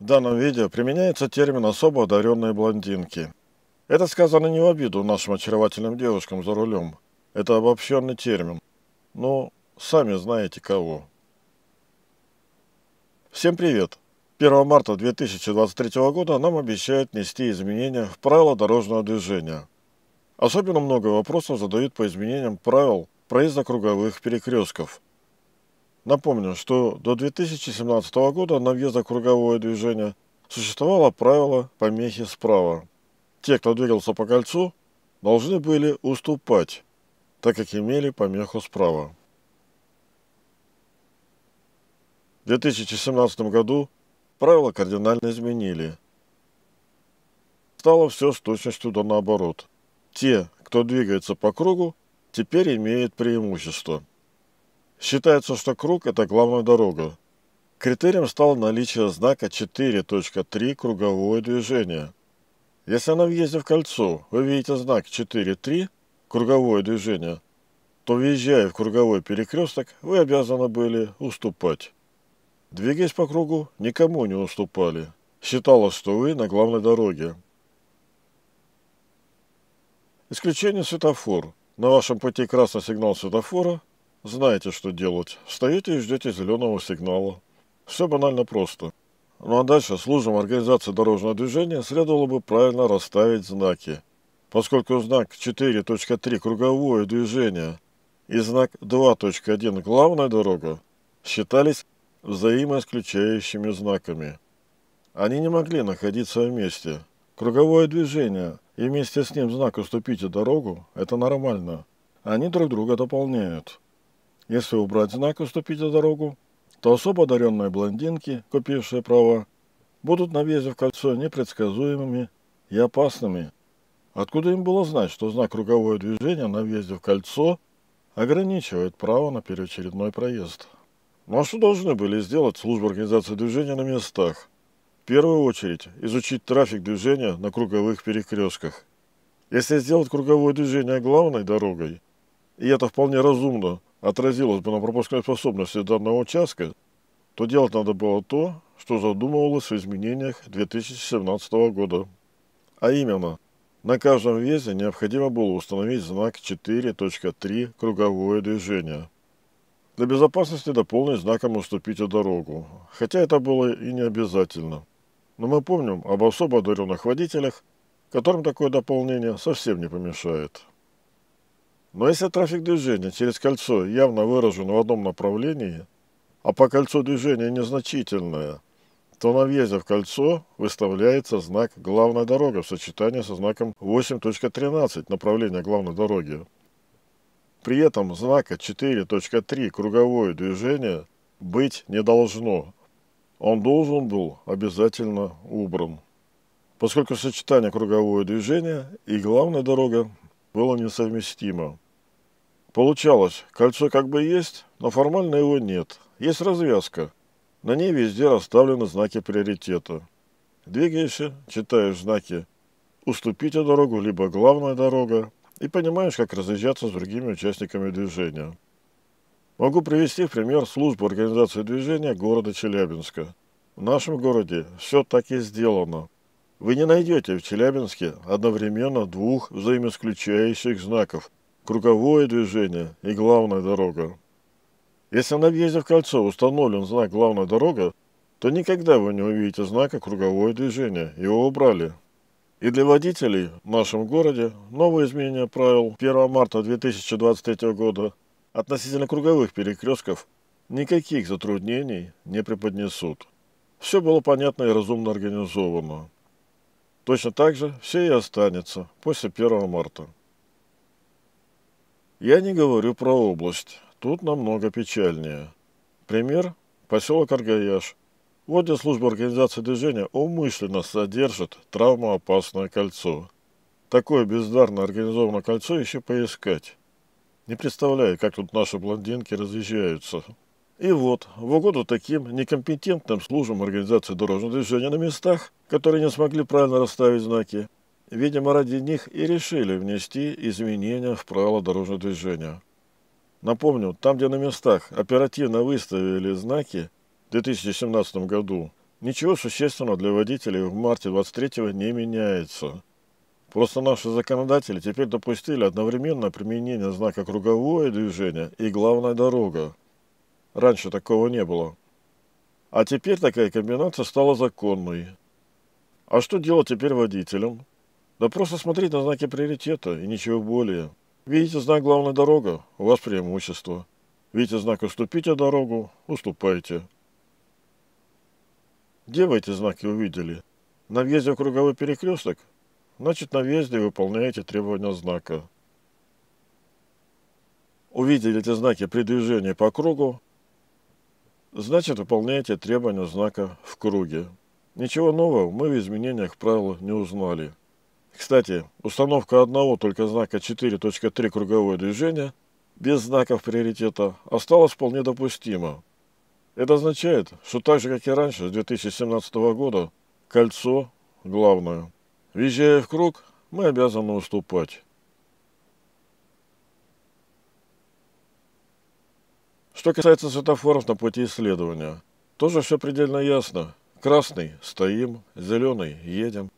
В данном видео применяется термин «особо одаренные блондинки». Это сказано не в обиду нашим очаровательным девушкам за рулем. Это обобщенный термин. Ну, сами знаете кого. Всем привет! 1 марта 2023 года нам обещают нести изменения в правила дорожного движения. Особенно много вопросов задают по изменениям правил проезда круговых перекрестков – Напомню, что до 2017 года на въезда круговое движение существовало правило помехи справа. Те, кто двигался по кольцу, должны были уступать, так как имели помеху справа. В 2017 году правила кардинально изменили. Стало все с точностью до наоборот. Те, кто двигается по кругу, теперь имеют преимущество. Считается, что круг – это главная дорога. Критерием стало наличие знака 4.3 круговое движение. Если на въезде в кольцо вы видите знак 4.3 круговое движение, то въезжая в круговой перекресток, вы обязаны были уступать. Двигаясь по кругу, никому не уступали. Считалось, что вы на главной дороге. Исключение светофор. На вашем пути красный сигнал светофора знаете, что делать. Стоите и ждете зеленого сигнала. Все банально просто. Ну а дальше службам организации дорожного движения следовало бы правильно расставить знаки. Поскольку знак 4.3 – круговое движение и знак 2.1 – главная дорога, считались взаимоисключающими знаками. Они не могли находиться вместе. Круговое движение и вместе с ним знак «Уступите дорогу» – это нормально. Они друг друга дополняют. Если убрать знак и уступить за дорогу, то особо одаренные блондинки, купившие права, будут на въезде в кольцо непредсказуемыми и опасными. Откуда им было знать, что знак круговое движение» на въезде в кольцо ограничивает право на переочередной проезд? Ну а что должны были сделать службы организации движения на местах? В первую очередь, изучить трафик движения на круговых перекрестках. Если сделать круговое движение главной дорогой, и это вполне разумно, отразилось бы на пропускной способности данного участка, то делать надо было то, что задумывалось в изменениях 2017 года. А именно, на каждом въезде необходимо было установить знак 4.3 «Круговое движение». Для безопасности дополнить знаком «Уступите дорогу», хотя это было и не обязательно. Но мы помним об особо одаренных водителях, которым такое дополнение совсем не помешает. Но если трафик движения через кольцо явно выражен в одном направлении, а по кольцу движения незначительное, то на въезде в кольцо выставляется знак «Главная дорога» в сочетании со знаком 8.13 направления главной дороги. При этом знака 4.3 круговое движение быть не должно. Он должен был обязательно убран, поскольку сочетание круговое движение и главная дорога было несовместимо. Получалось, кольцо как бы есть, но формально его нет. Есть развязка. На ней везде расставлены знаки приоритета. Двигаешься, читаешь знаки «Уступите дорогу» либо «Главная дорога» и понимаешь, как разъезжаться с другими участниками движения. Могу привести в пример службу организации движения города Челябинска. В нашем городе все так и сделано – вы не найдете в Челябинске одновременно двух взаимоисключающих знаков – круговое движение и главная дорога. Если на въезде в кольцо установлен знак «Главная дорога», то никогда вы не увидите знака «Круговое движение», его убрали. И для водителей в нашем городе новые изменения правил 1 марта 2023 года относительно круговых перекрестков никаких затруднений не преподнесут. Все было понятно и разумно организовано. Точно так же все и останется после 1 марта. Я не говорю про область. Тут намного печальнее. Пример – поселок Аргаяш. Вот где служба организации движения умышленно содержит травмоопасное кольцо. Такое бездарно организованное кольцо еще поискать. Не представляю, как тут наши блондинки разъезжаются, и вот, в угоду таким некомпетентным службам организации дорожного движения на местах, которые не смогли правильно расставить знаки, видимо, ради них и решили внести изменения в правила дорожного движения. Напомню, там, где на местах оперативно выставили знаки в 2017 году, ничего существенного для водителей в марте 23 не меняется. Просто наши законодатели теперь допустили одновременное применение знака «Круговое движение» и «Главная дорога», Раньше такого не было. А теперь такая комбинация стала законной. А что делать теперь водителям? Да просто смотреть на знаки приоритета и ничего более. Видите знак «Главная дорога» – у вас преимущество. Видите знак «Уступите дорогу» – уступайте. Где вы эти знаки увидели? На въезде в круговой перекресток? Значит, на въезде выполняете требования знака. Увидели эти знаки при движении по кругу, Значит, выполняйте требования знака в круге. Ничего нового мы в изменениях правил не узнали. Кстати, установка одного только знака 4.3 круговое движение без знаков приоритета осталась вполне допустима. Это означает, что так же, как и раньше, с 2017 года, кольцо – главное. Въезжая в круг, мы обязаны уступать. Что касается светофоров на пути исследования, тоже все предельно ясно. Красный – стоим, зеленый – едем.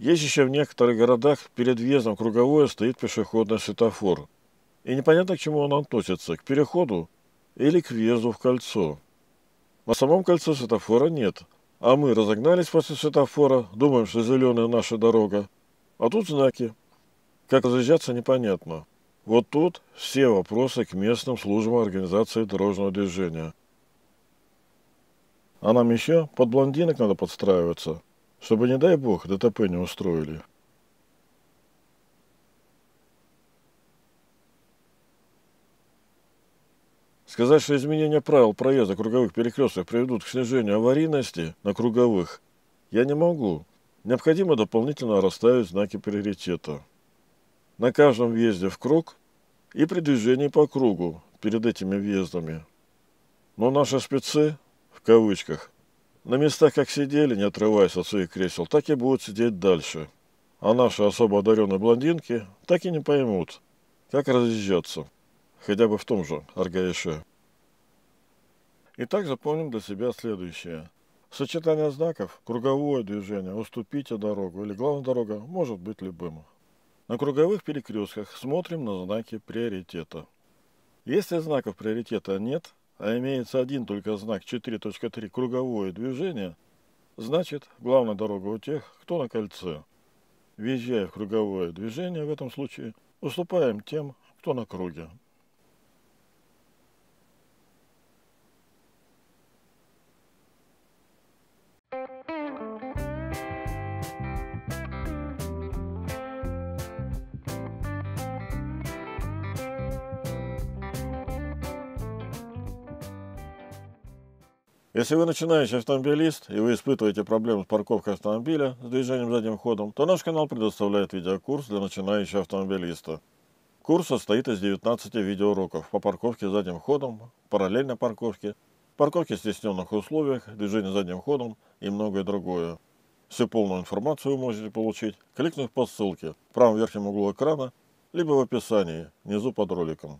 Есть еще в некоторых городах перед въездом круговое стоит пешеходный светофор. И непонятно, к чему он относится – к переходу или к въезду в кольцо. На самом кольце светофора нет, а мы разогнались после светофора, думаем, что зеленая наша дорога, а тут знаки. Как разъезжаться непонятно. Вот тут все вопросы к местным службам организации дорожного движения. А нам еще под блондинок надо подстраиваться, чтобы, не дай бог, ДТП не устроили. Сказать, что изменения правил проезда круговых перекрестков приведут к снижению аварийности на круговых, я не могу. Необходимо дополнительно расставить знаки приоритета на каждом въезде в круг и при движении по кругу перед этими въездами. Но наши спецы, в кавычках, на местах как сидели, не отрываясь от своих кресел, так и будут сидеть дальше. А наши особо одаренные блондинки так и не поймут, как разъезжаться, хотя бы в том же Аргаише. Итак, запомним для себя следующее. Сочетание знаков, круговое движение, уступите дорогу или главная дорога может быть любым. На круговых перекрестках смотрим на знаки приоритета. Если знаков приоритета нет, а имеется один только знак 4.3 круговое движение, значит главная дорога у тех, кто на кольце. Въезжая в круговое движение в этом случае, уступаем тем, кто на круге. Если вы начинающий автомобилист и вы испытываете проблемы с парковкой автомобиля с движением задним ходом, то наш канал предоставляет видеокурс для начинающего автомобилиста. Курс состоит из 19 видеоуроков по парковке задним ходом, параллельной парковке, парковке в стесненных условиях, движению задним ходом и многое другое. Всю полную информацию вы можете получить, кликнув по ссылке в правом верхнем углу экрана, либо в описании, внизу под роликом.